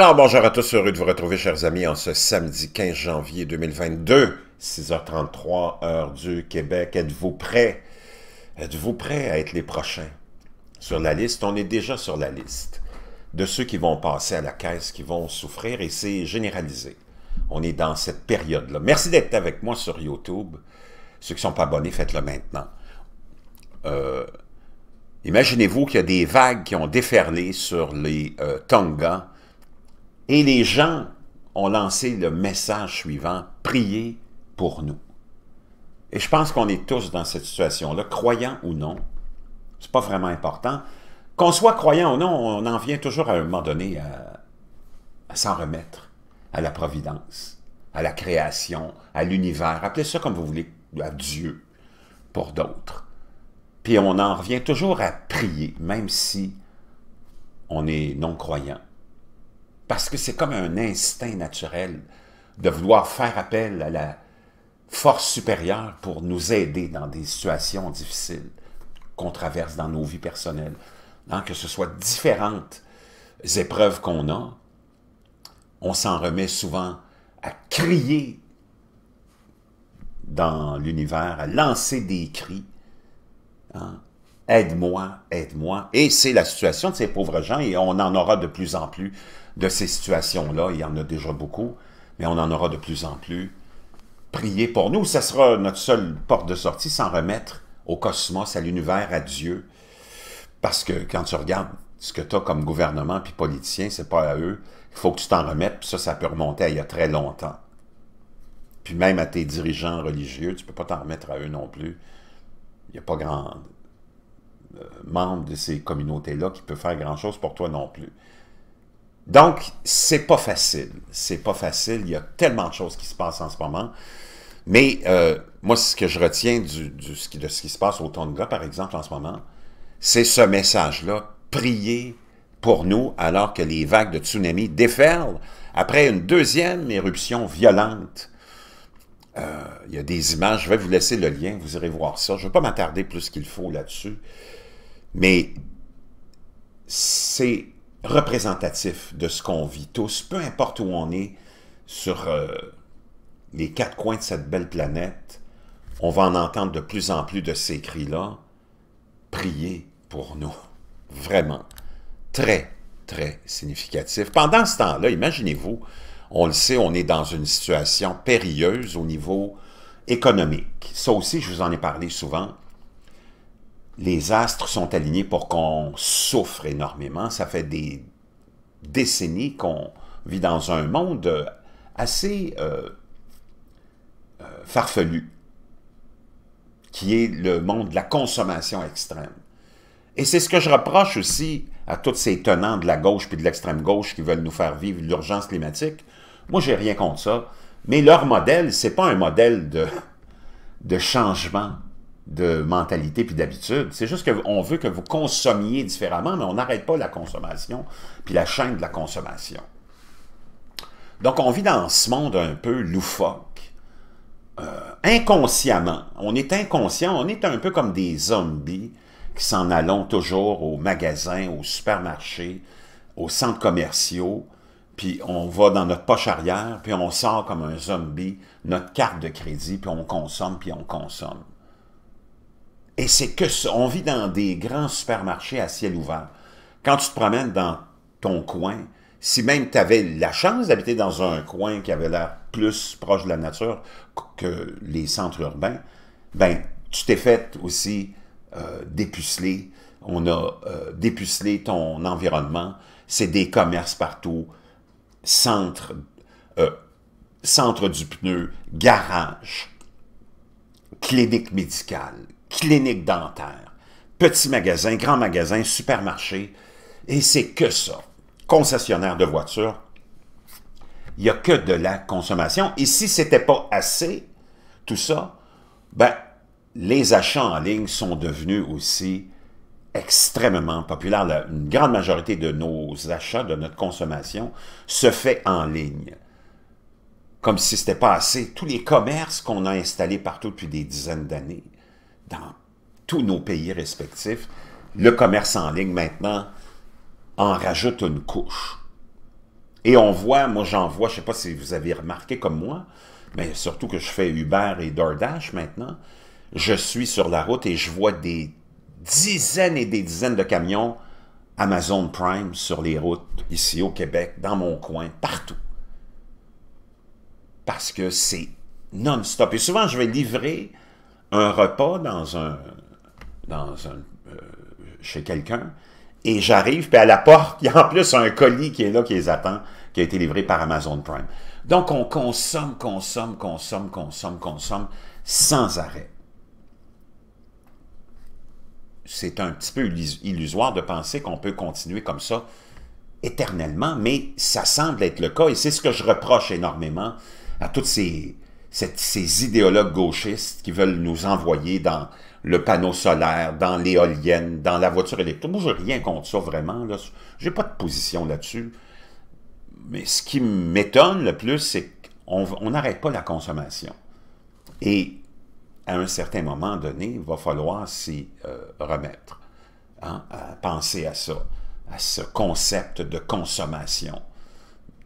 Alors, bonjour à tous, heureux de vous retrouver, chers amis, en ce samedi 15 janvier 2022, 6h33, heure du Québec. Êtes-vous prêts? Êtes-vous prêts à être les prochains sur la liste? On est déjà sur la liste de ceux qui vont passer à la caisse, qui vont souffrir, et c'est généralisé. On est dans cette période-là. Merci d'être avec moi sur YouTube. Ceux qui ne sont pas abonnés, faites-le maintenant. Euh, imaginez-vous qu'il y a des vagues qui ont déferlé sur les euh, Tonga et les gens ont lancé le message suivant, priez pour nous. Et je pense qu'on est tous dans cette situation-là, croyant ou non. C'est pas vraiment important. Qu'on soit croyant ou non, on en vient toujours à un moment donné à, s'en remettre à la providence, à la création, à l'univers, appelez ça comme vous voulez, à Dieu pour d'autres. Puis on en revient toujours à prier, même si on est non-croyant parce que c'est comme un instinct naturel de vouloir faire appel à la force supérieure pour nous aider dans des situations difficiles qu'on traverse dans nos vies personnelles. Hein, que ce soit différentes épreuves qu'on a, on s'en remet souvent à crier dans l'univers, à lancer des cris, hein, aide-moi, aide-moi. Et c'est la situation de ces pauvres gens, et on en aura de plus en plus de ces situations-là. Il y en a déjà beaucoup, mais on en aura de plus en plus. Priez pour nous, ça sera notre seule porte de sortie, sans remettre au cosmos, à l'univers, à Dieu. Parce que quand tu regardes ce que tu as comme gouvernement puis politicien, c'est pas à eux. Il faut que tu t'en remettes, puis ça, ça peut remonter il y a très longtemps. Puis même à tes dirigeants religieux, tu peux pas t'en remettre à eux non plus. Il n'y a pas grand... Euh, membre de ces communautés-là qui peut faire grand-chose pour toi non plus. Donc, c'est pas facile. C'est pas facile. Il y a tellement de choses qui se passent en ce moment. Mais euh, moi, ce que je retiens de ce qui se passe au Tonga, par exemple, en ce moment, c'est ce message-là. Priez pour nous alors que les vagues de tsunami déferlent après une deuxième éruption violente. Euh, il y a des images, je vais vous laisser le lien, vous irez voir ça. Je ne vais pas m'attarder plus qu'il faut là-dessus. Mais c'est représentatif de ce qu'on vit tous, peu importe où on est sur euh, les quatre coins de cette belle planète, on va en entendre de plus en plus de ces cris-là. Priez pour nous. Vraiment. Très, très significatif. Pendant ce temps-là, imaginez-vous, on le sait, on est dans une situation périlleuse au niveau économique. Ça aussi, je vous en ai parlé souvent les astres sont alignés pour qu'on souffre énormément. Ça fait des décennies qu'on vit dans un monde assez euh, euh, farfelu, qui est le monde de la consommation extrême. Et c'est ce que je reproche aussi à tous ces tenants de la gauche puis de l'extrême gauche qui veulent nous faire vivre l'urgence climatique. Moi, j'ai rien contre ça. Mais leur modèle, c'est pas un modèle de, de changement de mentalité puis d'habitude. C'est juste qu'on veut que vous consommiez différemment, mais on n'arrête pas la consommation puis la chaîne de la consommation. Donc, on vit dans ce monde un peu loufoque, euh, inconsciemment. On est inconscient, on est un peu comme des zombies qui s'en allons toujours au magasins, au supermarchés, aux centres commerciaux, puis on va dans notre poche arrière, puis on sort comme un zombie notre carte de crédit, puis on consomme, puis on consomme. Et c'est que ça. on vit dans des grands supermarchés à ciel ouvert. Quand tu te promènes dans ton coin, si même tu avais la chance d'habiter dans un coin qui avait l'air plus proche de la nature que les centres urbains, ben tu t'es fait aussi euh, dépuceler. On a euh, dépucelé ton environnement. C'est des commerces partout, centre, euh, centre du pneu, garage, clinique médicale, clinique dentaire, petit magasin, grand magasin, supermarché, et c'est que ça. Concessionnaire de voitures, il n'y a que de la consommation. Et si ce n'était pas assez, tout ça, ben, les achats en ligne sont devenus aussi extrêmement populaires. une grande majorité de nos achats, de notre consommation, se fait en ligne. Comme si ce n'était pas assez. Tous les commerces qu'on a installés partout depuis des dizaines d'années, dans tous nos pays respectifs, le commerce en ligne maintenant en rajoute une couche. Et on voit, moi j'en vois, je ne sais pas si vous avez remarqué comme moi, mais surtout que je fais Uber et DoorDash maintenant, je suis sur la route et je vois des dizaines et des dizaines de camions Amazon Prime sur les routes ici au Québec, dans mon coin, partout. Parce que c'est non-stop. Et souvent, je vais livrer un repas dans un, euh, chez quelqu'un, et j'arrive, puis à la porte, il y a en plus un colis qui est là, qui les attend, qui a été livré par Amazon Prime. Donc, on consomme, consomme, consomme, consomme, consomme, sans arrêt. C'est un petit peu illusoire de penser qu'on peut continuer comme ça éternellement, mais ça semble être le cas, et c'est ce que je reproche énormément à toutes ces, ces idéologues gauchistes qui veulent nous envoyer dans le panneau solaire, dans l'éolienne, dans la voiture électrique. Moi, je rien contre ça, vraiment. Je n'ai pas de position là-dessus. Mais ce qui m'étonne le plus, c'est qu'on n'arrête pas la consommation. Et à un certain moment donné, il va falloir s'y euh, remettre, hein, penser à ça, à ce concept de consommation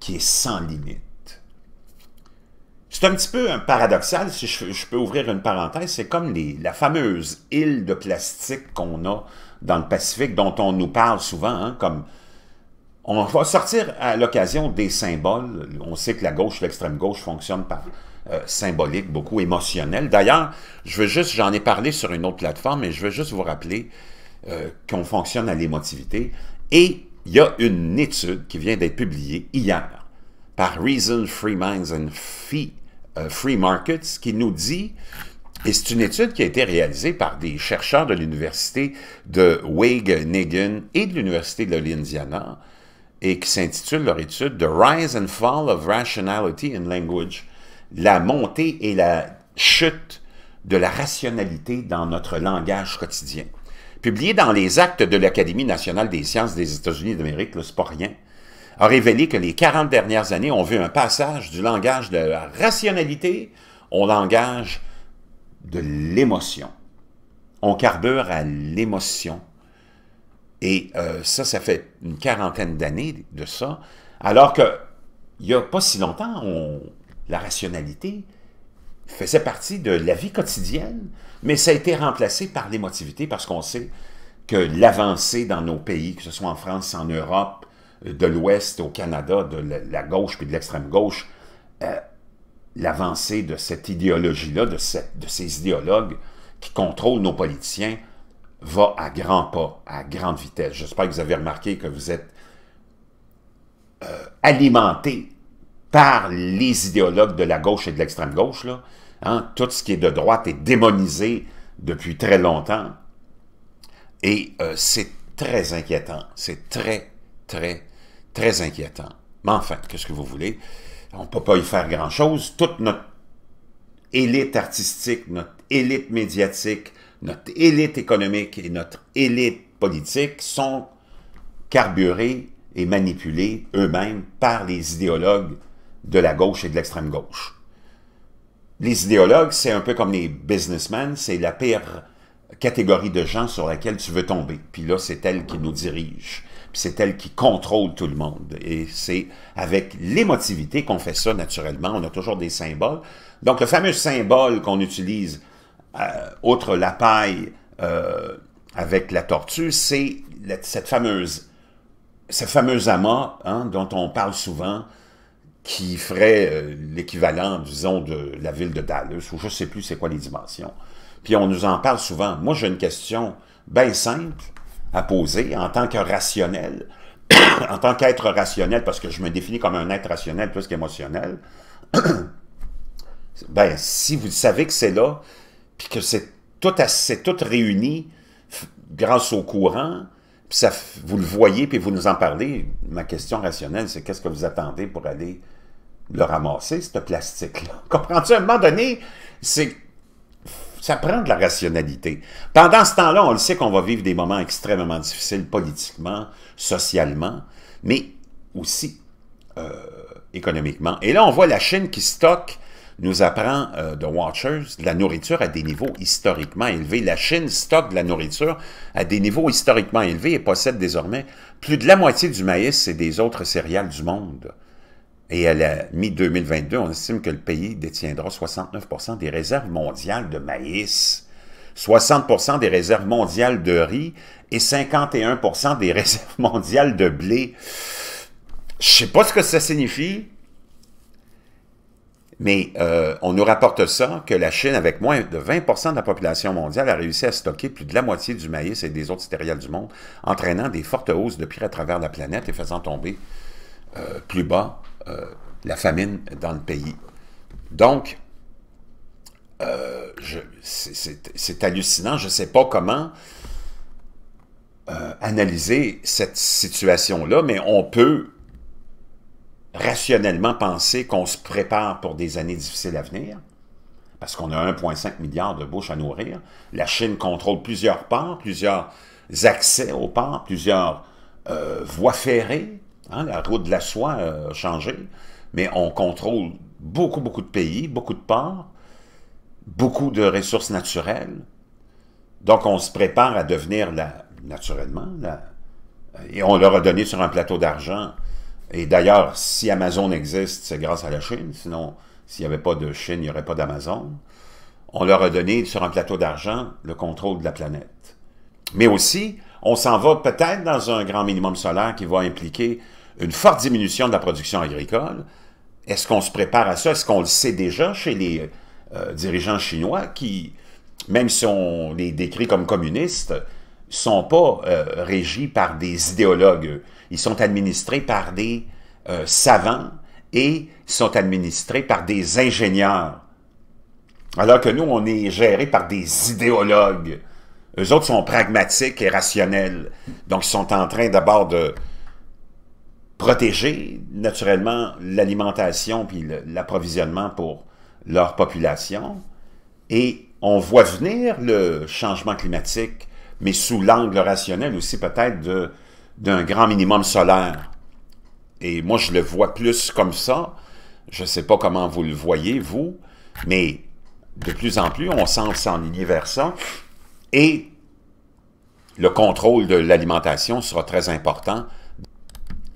qui est sans limite. C'est un petit peu euh, paradoxal, si je, peux ouvrir une parenthèse, c'est comme la fameuse île de plastique qu'on a dans le Pacifique, dont on nous parle souvent, hein, comme on va sortir à l'occasion des symboles. On sait que la gauche, l'extrême gauche fonctionne par euh, symbolique, beaucoup émotionnel. D'ailleurs, je veux juste, j'en ai parlé sur une autre plateforme, mais je veux juste vous rappeler euh, qu'on fonctionne à l'émotivité. Et il y a une étude qui vient d'être publiée hier par Reason Free Minds and Fee euh, Free Markets qui nous dit, et c'est une étude qui a été réalisée par des chercheurs de l'université de Wageningen et de l'université de l'Indiana, et qui s'intitule leur étude The Rise and Fall of Rationality in Language, la montée et la chute de la rationalité dans notre langage quotidien. Publié dans les actes de l'Académie nationale des sciences des États-Unis d'Amérique, le pas rien a révélé que les 40 dernières années ont vu un passage du langage de la rationalité au langage de l'émotion. On carbure à l'émotion. Et euh, ça, ça fait une quarantaine d'années de ça, alors que il n'y a pas si longtemps, la rationalité faisait partie de la vie quotidienne, mais ça a été remplacé par l'émotivité parce qu'on sait que l'avancée dans nos pays, que ce soit en France, en Europe, de l'Ouest au Canada, de la, gauche puis de l'extrême gauche, euh, l'avancée de cette idéologie-là, de, cette, de ces idéologues qui contrôlent nos politiciens, va à grands pas, à grande vitesse. J'espère que vous avez remarqué que vous êtes euh, alimenté par les idéologues de la gauche et de l'extrême gauche. Là. Hein. Tout ce qui est de droite est démonisé depuis très longtemps. Et euh, c'est très inquiétant. C'est très, très très inquiétant. Mais en fait, qu'est-ce que vous voulez? On ne peut pas y faire grand-chose. Toute notre élite artistique, notre élite médiatique, notre élite économique et notre élite politique sont carburés et manipulés eux-mêmes par les idéologues de la gauche et de l'extrême gauche. Les idéologues, c'est un peu comme les businessmen, c'est la pire catégorie de gens sur laquelle tu veux tomber. Puis là, c'est elle qui nous dirige. Puis c'est elle qui contrôle tout le monde. Et c'est avec l'émotivité qu'on fait ça naturellement. On a toujours des symboles. Donc, le fameux symbole qu'on utilise, euh, outre la paille euh, avec la tortue, c'est cette fameuse, ce fameux amas hein, dont on parle souvent, qui ferait euh, l'équivalent, disons, de la ville de Dallas, ou je ne sais plus c'est quoi les dimensions. Puis on nous en parle souvent. Moi, j'ai une question bien simple à poser en tant que rationnel, en tant qu'être rationnel, parce que je me définis comme un être rationnel plus qu'émotionnel. ben, si vous savez que c'est là, puis que c'est tout, tout réuni grâce au courant, puis ça, vous le voyez, puis vous nous en parlez, ma question rationnelle, c'est qu'est-ce que vous attendez pour aller le ramasser, ce plastique-là? Comprends-tu? À un moment donné, c'est ça prend de la rationalité. Pendant ce temps-là, on le sait qu'on va vivre des moments extrêmement difficiles politiquement, socialement, mais aussi euh, économiquement. Et là, on voit la Chine qui stocke, nous apprend de euh, Watchers, de la nourriture à des niveaux historiquement élevés. La Chine stocke de la nourriture à des niveaux historiquement élevés et possède désormais plus de la moitié du maïs et des autres céréales du monde. Et à la mi-2022, on estime que le pays détiendra 69 des réserves mondiales de maïs, 60 des réserves mondiales de riz et 51 des réserves mondiales de blé. Je ne sais pas ce que ça signifie, mais euh, on nous rapporte ça, que la Chine, avec moins de 20 de la population mondiale, a réussi à stocker plus de la moitié du maïs et des autres céréales du monde, entraînant des fortes hausses de prix à travers la planète et faisant tomber euh, plus bas euh, la famine dans le pays. Donc, euh, c'est hallucinant. Je ne sais pas comment euh, analyser cette situation-là, mais on peut rationnellement penser qu'on se prépare pour des années difficiles à venir, parce qu'on a 1,5 milliard de bouches à nourrir. La Chine contrôle plusieurs ports, plusieurs accès aux ports, plusieurs voies ferrées, Hein, la route de la soie euh, a changé, mais on contrôle beaucoup, beaucoup de pays, beaucoup de ports, beaucoup de ressources naturelles. Donc, on se prépare à devenir, naturellement, euh, et on leur a donné sur un plateau d'argent. Et d'ailleurs, si Amazon existe, c'est grâce à la Chine. Sinon, s'il n'y avait pas de Chine, il n'y aurait pas d'Amazon. On leur a donné sur un plateau d'argent le contrôle de la planète. Mais aussi, on s'en va peut-être dans un grand minimum solaire qui va impliquer une forte diminution de la production agricole. Est-ce qu'on se prépare à ça? Est-ce qu'on le sait déjà chez les euh, dirigeants chinois qui, même si on les décrit comme communistes, sont pas euh, régis par des idéologues. Ils sont administrés par des euh, savants et sont administrés par des ingénieurs. Alors que nous, on est gérés par des idéologues. Eux autres sont pragmatiques et rationnels. Donc, ils sont en train d'abord de protéger naturellement l'alimentation puis l'approvisionnement pour leur population. Et on voit venir le changement climatique, mais sous l'angle rationnel aussi peut-être d'un grand minimum solaire. Et moi, je le vois plus comme ça. Je ne sais pas comment vous le voyez, vous, mais de plus en plus, on sent s'enligner vers ça. Et le contrôle de l'alimentation sera très important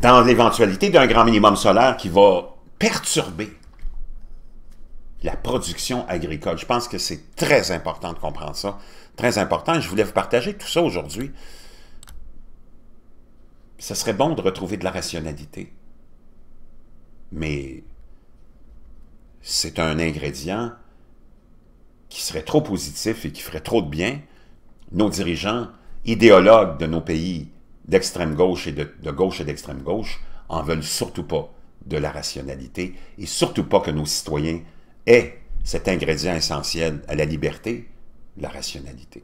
dans l'éventualité d'un grand minimum solaire qui va perturber la production agricole. Je pense que c'est très important de comprendre ça. Très important. Je voulais vous partager tout ça aujourd'hui. Ce serait bon de retrouver de la rationalité. Mais c'est un ingrédient qui serait trop positif et qui ferait trop de bien. Nos dirigeants, idéologues de nos pays, d'extrême gauche et de, gauche et d'extrême gauche en veulent surtout pas de la rationalité et surtout pas que nos citoyens aient cet ingrédient essentiel à la liberté, la rationalité.